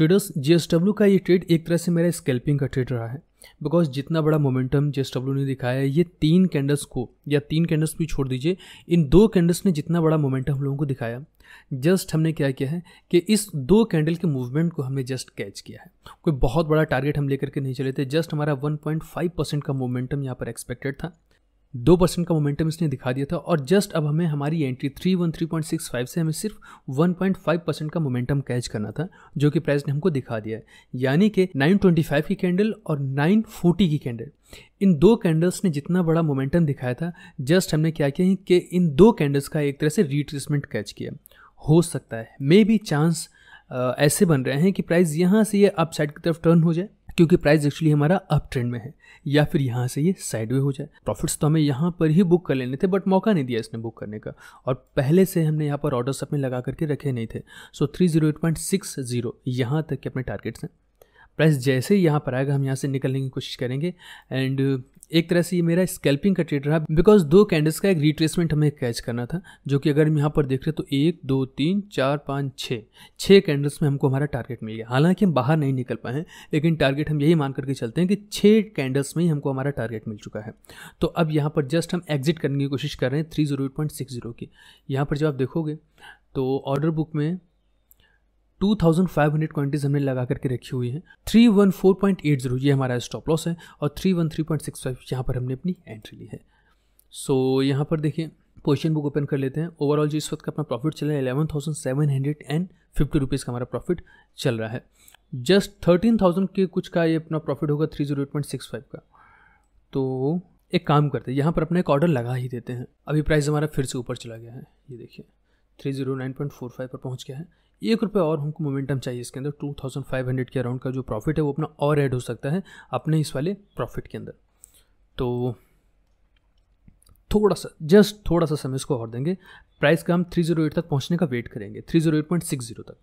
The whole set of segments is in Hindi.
ट्रेडर्स जीएसडब्ल्यू का ये ट्रेड एक तरह से मेरा स्केल्पिंग का ट्रेड रहा है बिकॉज जितना बड़ा मोमेंटम जेएसडब्ल्यू ने दिखाया है ये तीन कैंडल्स को या तीन कैंडल्स भी छोड़ दीजिए इन दो कैंडल्स ने जितना बड़ा मोमेंटम हम लोगों को दिखाया जस्ट हमने क्या किया है कि इस दो कैंडल के मूवमेंट को हमने जस्ट कैच किया है कोई बहुत बड़ा टारगेट हम लेकर के नहीं चले थे जस्ट हमारा 1.5 परसेंट का मोमेंटम यहाँ पर एक्सपेक्टेड था दो परसेंट का मोमेंटम इसने दिखा दिया था और जस्ट अब हमें हमारी entry three one three point six five से हमें सिर्फ वन पॉइंट फाइव परसेंट का मोमेंटम कैच करना था जो कि प्राइस ने हमको दिखा दिया है यानी कि नाइन ट्वेंटी फाइव की कैंडल और नाइन फोर्टी की कैंडल इन दो कैंडल्स ने जितना बड़ा मोमेंटम दिखाया था जस्ट हमने क्या किया कि इन दो कैंडल्स का एक तरह से रिट्रेसमेंट कैच किया हो सकता है मे बी चांस ऐसे बन रहे हैं कि प्राइस यहाँ से ये अपसाइड की तरफ टर्न हो जाए क्योंकि प्राइस एक्चुअली हमारा अप ट्रेंड में है या फिर यहाँ से ये साइडवे हो जाए प्रॉफिट्स तो हमें यहाँ पर ही बुक कर लेने थे बट मौका नहीं दिया इसने बुक करने का और पहले से हमने यहाँ पर ऑर्डर्स अपने लगा करके रखे नहीं थे so three zero eight point six zero यहाँ तक के अपने टारगेट्स हैं प्राइस जैसे ही यहाँ पर आएगा हम यहाँ से निकलने की कोशिश करेंगे एंड एक तरह से ये मेरा स्केल्पिंग का ट्रेड रहा बिकॉज दो कैंडल्स का एक रिट्रेसमेंट हमें कैच करना था जो कि अगर हम यहाँ पर देख रहे तो एक दो तीन चार पाँच छः छः कैंडल्स में हमको हमारा टारगेट मिल गया हालांकि हम बाहर नहीं निकल पाए हैं लेकिन टारगेट हम यही मान करके चलते हैं कि छः कैंडल्स में ही हमको हमारा टारगेट मिल चुका है तो अब यहाँ पर जस्ट हम एग्जिट करने की कोशिश कर रहे हैं three zero eight point six zero की यहाँ पर जब आप देखोगे तो ऑर्डर बुक में हंड्रेड क्वांटिटीज हमने लगा करके रखी हुई है 314.80 ये हमारा स्टॉप लॉस है और 313.65 यहाँ पर हमने अपनी एंट्री ली है सो so, यहाँ पर देखिए पोजिशन बुक ओपन कर लेते हैं ओवरऑल जो इस वक्त का अपना प्रॉफिट चल रहा है eleven thousand seven hundred and fifty rupees का हमारा प्रॉफिट चल रहा है जस्ट थर्टीन थाउजेंड के कुछ का ये अपना प्रॉफिट होगा three zero eight point six five का तो एक काम करते हैं यहाँ पर अपना एक ऑर्डर लगा ही देते हैं अभी प्राइस हमारा फिर से ऊपर चला गया है ये देखिए three zero nine point four five पर पहुँच गया है एक रुपये और हमको मोमेंटम चाहिए इसके अंदर टू थाउजेंड फाइव हंड्रेड के अराउंड का जो प्रॉफिट है वो अपना और ऐड हो सकता है अपने इस वाले प्रॉफिट के अंदर तो थोड़ा सा जस्ट थोड़ा सा समय इसको और देंगे प्राइस का हम थ्री जीरो एट तक पहुँचने का वेट करेंगे three zero eight point six zero तक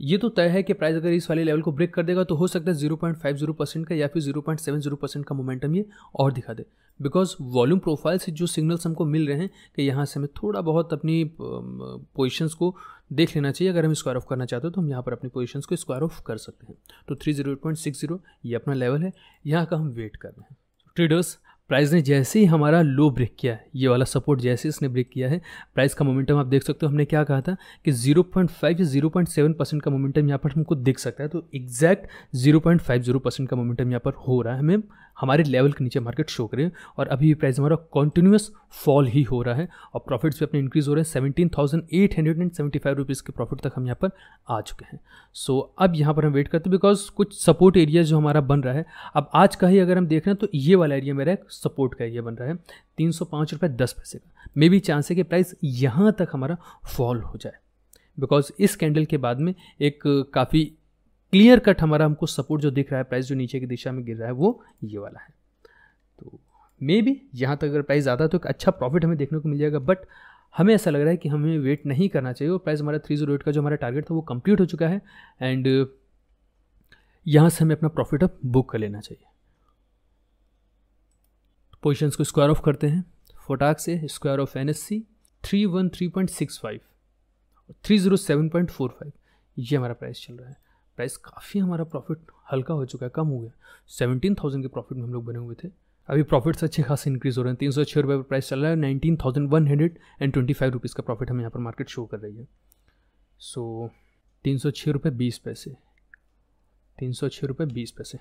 ये तो तय है कि प्राइस अगर इस वाले लेवल को ब्रेक कर देगा तो हो सकता है zero point five zero percent का या फिर zero point seven zero percent का मोमेंटम ये और दिखा दे बिकॉज वॉल्यूम प्रोफाइल से जो सिग्नल्स हमको मिल रहे हैं कि यहाँ से हमें थोड़ा बहुत अपनी पोजिशंस को देख लेना चाहिए अगर हम स्क्वायर ऑफ करना चाहते हो तो हम यहाँ पर अपनी पोजिशंस को स्क्वायर ऑफ कर सकते हैं तो three zero point six zero ये अपना लेवल है यहाँ का हम वेट कर रहे हैं ट्रेडर्स प्राइस ने जैसे ही हमारा लो ब्रेक किया है ये वाला सपोर्ट जैसे ही इसने ब्रेक किया है प्राइस का मोमेंटम आप देख सकते हो हमने क्या कहा था कि 0.5 या जीरो परसेंट का मोमेंटम यहाँ पर हमको देख सकता है तो एग्जैक्ट 0.50 परसेंट का मोमेंटम यहाँ पर हो रहा है हमें हमारे लेवल के नीचे मार्केट शो करें और अभी भी प्राइस हमारा कॉन्टिन्यूस फॉल ही हो रहा है और प्रॉफिट्स भी अपने इंक्रीज़ हो रहे हैं seventeen thousand eight hundred and seventy five rupees के प्रॉफिट तक हम यहाँ पर आ चुके हैं सो so, अब यहाँ पर हम वेट करते हैं बिकॉज कुछ सपोर्ट एरिया जो हमारा बन रहा है अब आज का ही अगर हम देख रहे हैं तो ये वाला एरिया मेरा एक सपोर्ट का एरिया बन रहा है तीन सौ पाँच रुपये दस पैसे का मे बी चांस है कि प्राइस यहाँ तक हमारा फॉल हो जाए बिकॉज इस कैंडल के बाद में एक काफ़ी क्लियर कट हमारा हमको सपोर्ट जो दिख रहा है प्राइस जो नीचे की दिशा में गिर रहा है वो ये वाला है तो मे बी यहाँ तक अगर प्राइस ज़्यादा है तो एक अच्छा प्रॉफिट हमें देखने को मिल जाएगा बट हमें ऐसा लग रहा है कि हमें वेट नहीं करना चाहिए और प्राइस हमारा थ्री जीरो एट का जो हमारा टारगेट था वो कंप्लीट हो चुका है एंड यहाँ से हमें अपना प्रॉफिट अब बुक कर लेना चाहिए पोजिशंस को स्क्वायर ऑफ करते हैं फोटाक से square off N S C three one three point six five three zero seven point four five ये हमारा प्राइस चल रहा है प्राइस काफ़ी हमारा प्रॉफिट हल्का हो चुका है कम हो गया सेवनटीन थाउजेंड के प्रॉफिट में हम लोग बने हुए थे अभी प्रॉफिट्स अच्छे खास इंक्रीज़ हो रहे हैं तीन सौ छः रुपये पर प्राइस चल रहा है nineteen thousand one hundred and twenty five rupees का प्रॉफिट हमें यहाँ पर मार्केट शो कर रही है सो तीन सौ छः रुपये बीस पैसे तीन सौ छः रुपये बीस पैसे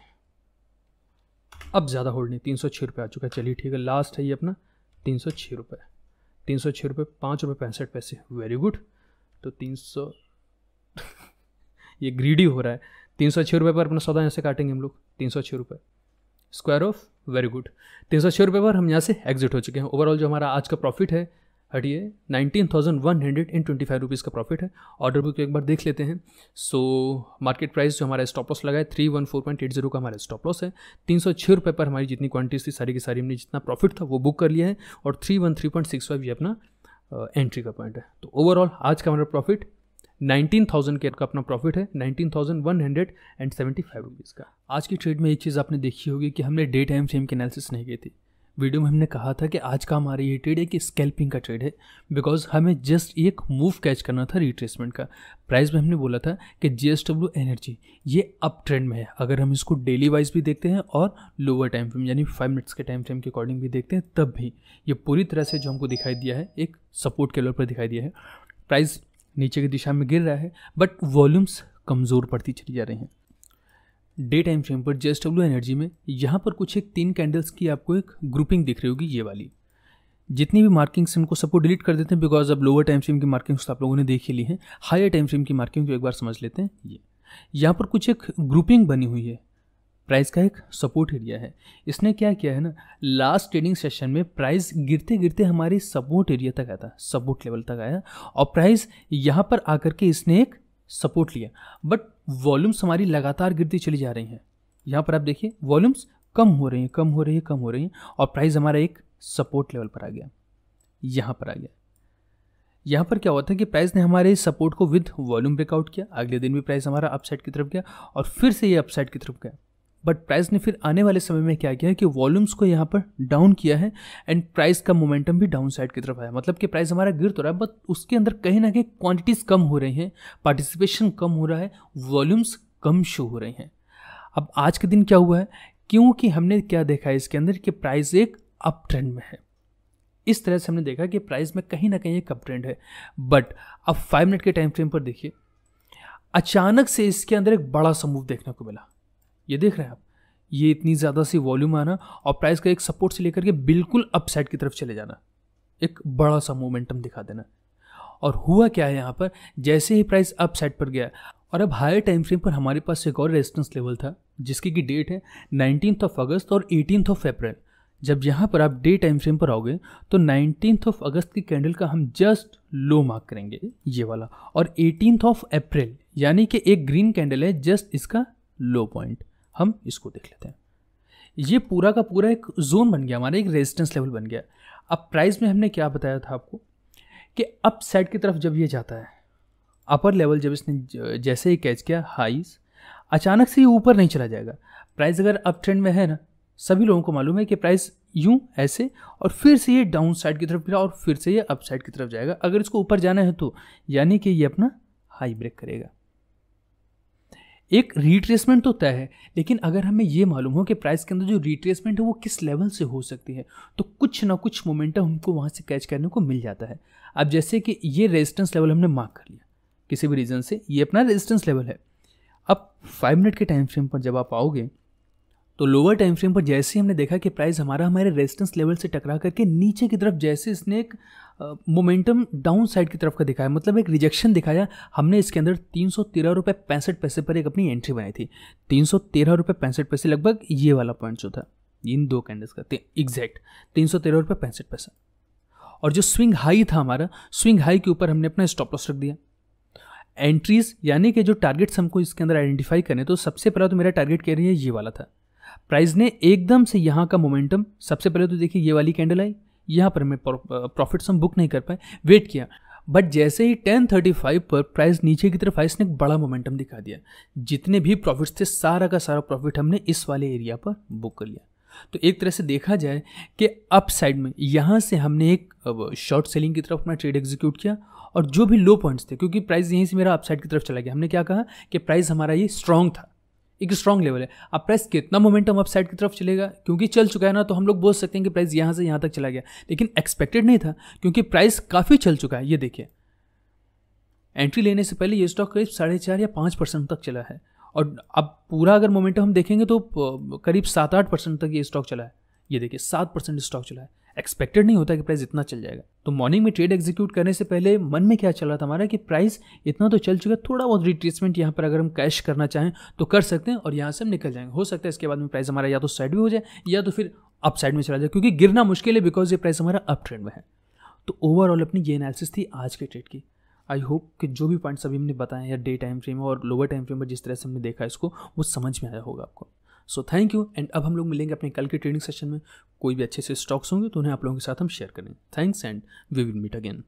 अब ज़्यादा होल्ड नहीं तीन सौ छः रुपये आ चुका है चलिए ठीक है लास्ट है ये अपना तीन सौ छः रुपये तीन सौ छः रुपये पाँच रुपये पैंसठ पैसे वेरी गुड तो तीन सौ ये ग्रीडी हो रहा है तीन सौ छः रुपये पर अपना सौदा यहाँ से काटेंगे हम लोग तीन सौ छः रुपये स्क्वायर ऑफ वेरी गुड तीन सौ छः रुपये पर हम यहाँ से एग्जिट हो चुके हैं ओवरऑल जो हमारा आज का प्रॉफिट है हटिए nineteen thousand one hundred and twenty five rupees का प्रॉफिट है ऑर्डर बुक एक बार देख लेते हैं सो मार्केट प्राइस जो हमारा स्टॉप लॉस लगा है three one four point eight zero का हमारा स्टॉप लॉस है तीन सौ छः रुपये पर हमारी जितनी क्वांटिटी थी सारी की सारी हमने जितना प्रॉफिट था वो बुक कर लिया है और three one three point six five ये अपना एंट्री का पॉइंट है तो ओवरऑल आज का हमारा प्रॉफिट नाइनटीन थाउजेंड के का अपना प्रॉफिट है nineteen thousand one hundred and seventy five rupees का आज की ट्रेड में एक चीज़ आपने देखी होगी कि हमने डे टाइम फ्रेम की एनालिसिस नहीं की थी वीडियो में हमने कहा था कि आज का हमारा ये ट्रेड एक स्कैल्पिंग का ट्रेड है बिकॉज हमें जस्ट एक मूव कैच करना था रिट्रेसमेंट का प्राइस में हमने बोला था कि जी एनर्जी ये अप ट्रेंड में है अगर हम इसको डेली वाइज भी देखते हैं और लोअर टाइम फ्रेम यानी फाइव मिनट्स के टाइम फ्रेम के अकॉर्डिंग भी देखते हैं तब भी ये पूरी तरह से जो हमको दिखाई दिया है एक सपोर्ट के लेवल पर दिखाई दिया है प्राइस नीचे की दिशा में गिर रहा है बट वॉल्यूम्स कमज़ोर पड़ती चली जा रही हैं डे टाइम फ्रेम पर जे एनर्जी में यहाँ पर कुछ एक तीन कैंडल्स की आपको एक ग्रुपिंग दिख रही होगी ये वाली जितनी भी मार्किंग्स इनको सबको डिलीट कर देते हैं बिकॉज अब लोअर टाइम फ्रेम की मार्किंग्स तो आप लोगों ने देख ही ली हैं हायर टाइम फ्रेम की मार्किंग को एक बार समझ लेते हैं ये यहाँ पर कुछ एक ग्रुपिंग बनी हुई है प्राइस का एक सपोर्ट एरिया है इसने क्या किया है ना लास्ट ट्रेडिंग सेशन में प्राइस गिरते गिरते हमारे सपोर्ट एरिया तक आया था सपोर्ट लेवल तक आया और प्राइस यहाँ पर आकर के इसने एक सपोर्ट लिया बट वॉल्यूम्स हमारी लगातार गिरती चली जा रही हैं यहाँ पर आप देखिए वॉल्यूम्स कम हो रही हैं कम हो रही है कम हो रही हैं और प्राइस हमारा एक सपोर्ट लेवल पर आ गया यहाँ पर आ गया यहाँ पर क्या हुआ था कि प्राइस ने हमारे सपोर्ट को विद वॉल्यूम ब्रेकआउट किया अगले दिन भी प्राइस हमारा अपसाइड की तरफ गया और फिर से ये अपसाइड की तरफ गया बट प्राइस ने फिर आने वाले समय में क्या किया है कि वॉल्यूम्स को यहाँ पर डाउन किया है एंड प्राइस का मोमेंटम भी डाउन साइड की तरफ आया मतलब कि प्राइस हमारा गिर तो रहा है बट उसके अंदर कहीं ना कहीं क्वांटिटीज़ कम हो रही हैं पार्टिसिपेशन कम हो रहा है वॉल्यूम्स कम शो हो रहे हैं अब आज के दिन क्या हुआ है क्योंकि हमने क्या देखा है इसके अंदर कि प्राइस एक अप ट्रेंड में है इस तरह से हमने देखा कि प्राइस में कहीं ना कहीं एक अप ट्रेंड है बट अब फाइव मिनट के टाइम फ्रेम पर देखिए अचानक से इसके अंदर एक बड़ा सा मूव देखने को मिला ये देख रहे हैं आप ये इतनी ज़्यादा सी वॉल्यूम आना और प्राइस का एक सपोर्ट से लेकर के बिल्कुल अपसाइड की तरफ चले जाना एक बड़ा सा मोमेंटम दिखा देना और हुआ क्या है यहाँ पर जैसे ही प्राइस अप साइड पर गया और अब हायर टाइम फ्रेम पर हमारे पास एक और रेजिस्टेंस लेवल था जिसकी की डेट है नाइनटीन ऑफ अगस्त और एटीन ऑफ अप्रैल जब यहाँ पर आप डे टाइम फ्रेम पर आओगे तो नाइनटीन ऑफ अगस्त की कैंडल का हम जस्ट लो मार्क करेंगे ये वाला और एटीन ऑफ अप्रैल यानी कि एक ग्रीन कैंडल है जस्ट इसका लो पॉइंट हम इसको देख लेते हैं ये पूरा का पूरा एक जोन बन गया हमारा एक रेजिस्टेंस लेवल बन गया अब प्राइस में हमने क्या बताया था आपको कि अप साइड की तरफ जब ये जाता है अपर लेवल जब इसने जैसे ही कैच किया हाईज अचानक से ये ऊपर नहीं चला जाएगा प्राइस अगर अप ट्रेंड में है ना सभी लोगों को मालूम है कि प्राइस यूं ऐसे और फिर से ये डाउन साइड की तरफ गिरा और फिर से ये अप साइड की तरफ जाएगा अगर इसको ऊपर जाना है तो यानी कि ये अपना हाई ब्रेक करेगा एक रिट्रेसमेंट तो तय है लेकिन अगर हमें ये मालूम हो कि प्राइस के अंदर जो रिट्रेसमेंट है वो किस लेवल से हो सकती है तो कुछ ना कुछ मोमेंटम हमको वहाँ से कैच करने को मिल जाता है अब जैसे कि ये रेजिस्टेंस लेवल हमने मार्क कर लिया किसी भी रीज़न से ये अपना रेजिस्टेंस लेवल है अब फाइव मिनट के टाइम फ्रेम पर जब आप आओगे तो लोअर टाइम फ्रेम पर जैसे ही हमने देखा कि प्राइस हमारा हमारे रेजिस्टेंस लेवल से टकरा करके नीचे की तरफ जैसे इसने एक मोमेंटम डाउन साइड की तरफ का दिखाया मतलब एक रिजेक्शन दिखाया हमने इसके अंदर तीन सौ तेरह रुपये पैंसठ पैसे पर एक अपनी एंट्री बनाई थी तीन सौ तेरह रुपये पैंसठ पैसे लगभग ये वाला पॉइंट जो था इन दो कैंडल्स का एग्जैक्ट तीन सौ तेरह रुपये पैंसठ पैसा और जो स्विंग हाई था हमारा स्विंग हाई के ऊपर हमने अपना स्टॉप लॉस रख दिया एंट्रीज यानी कि जो टारगेट्स हमको इसके अंदर आइडेंटिफाई करने तो सबसे पहला तो मेरा टारगेट कह रही है ये वाला था प्राइस ने एकदम से यहाँ का मोमेंटम सबसे पहले तो देखिए ये वाली कैंडल आई यहाँ पर हमें प्रॉफिट्स हम बुक नहीं कर पाए वेट किया बट जैसे ही 1035 पर प्राइस नीचे की तरफ आई इसने एक बड़ा मोमेंटम दिखा दिया जितने भी प्रॉफिट्स थे सारा का सारा प्रॉफिट हमने इस वाले एरिया पर बुक कर लिया तो एक तरह से देखा जाए कि अप साइड में यहाँ से हमने एक शॉर्ट सेलिंग की तरफ अपना ट्रेड एग्जीक्यूट किया और जो भी लो पॉइंट्स थे क्योंकि प्राइस यहीं से मेरा अपसाइड की तरफ चला गया हमने क्या कहा कि प्राइस हमारा ये स्ट्रांग था एक स्ट्रॉन्ग लेवल है अब प्राइस कितना मोमेंटम अपसाइड की तरफ चलेगा क्योंकि चल चुका है ना तो हम लोग बोल सकते हैं कि प्राइस यहाँ से यहाँ तक चला गया लेकिन एक्सपेक्टेड नहीं था क्योंकि प्राइस काफ़ी चल चुका है ये देखिए एंट्री लेने से पहले ये स्टॉक करीब साढ़े चार या पाँच परसेंट तक चला है और अब पूरा अगर मोमेंटम हम देखेंगे तो करीब सात आठ परसेंट तक ये स्टॉक चला है ये देखिए सात परसेंट स्टॉक चला है एक्सपेक्टेड नहीं होता कि प्राइस इतना चल जाएगा तो मॉर्निंग में ट्रेड एग्जीक्यूट करने से पहले मन में क्या चल रहा था हमारा कि प्राइस इतना तो चल चुका है थोड़ा बहुत रिट्रेसमेंट यहाँ पर अगर हम कैश करना चाहें तो कर सकते हैं और यहाँ से हम निकल जाएंगे हो सकता है इसके बाद में प्राइस हमारा या तो साइड भी हो जाए या तो फिर अप साइड में चला जाए क्योंकि गिरना मुश्किल है बिकॉज ये प्राइस हमारा अप ट्रेंड में है तो ओवरऑल अपनी ये एनालिसिस थी आज के ट्रेड की आई होप कि जो भी पॉइंट्स अभी हमने बताए या डे टाइम फ्रेम और लोअर टाइम फ्रेम पर जिस तरह से हमने देखा इसको वो समझ में आया होगा आपको सो थैंक यू एंड अब हम लोग मिलेंगे अपने कल के ट्रेडिंग सेशन में कोई भी अच्छे से स्टॉक्स होंगे तो उन्हें आप लोगों के साथ हम शेयर करें thanks and we will meet again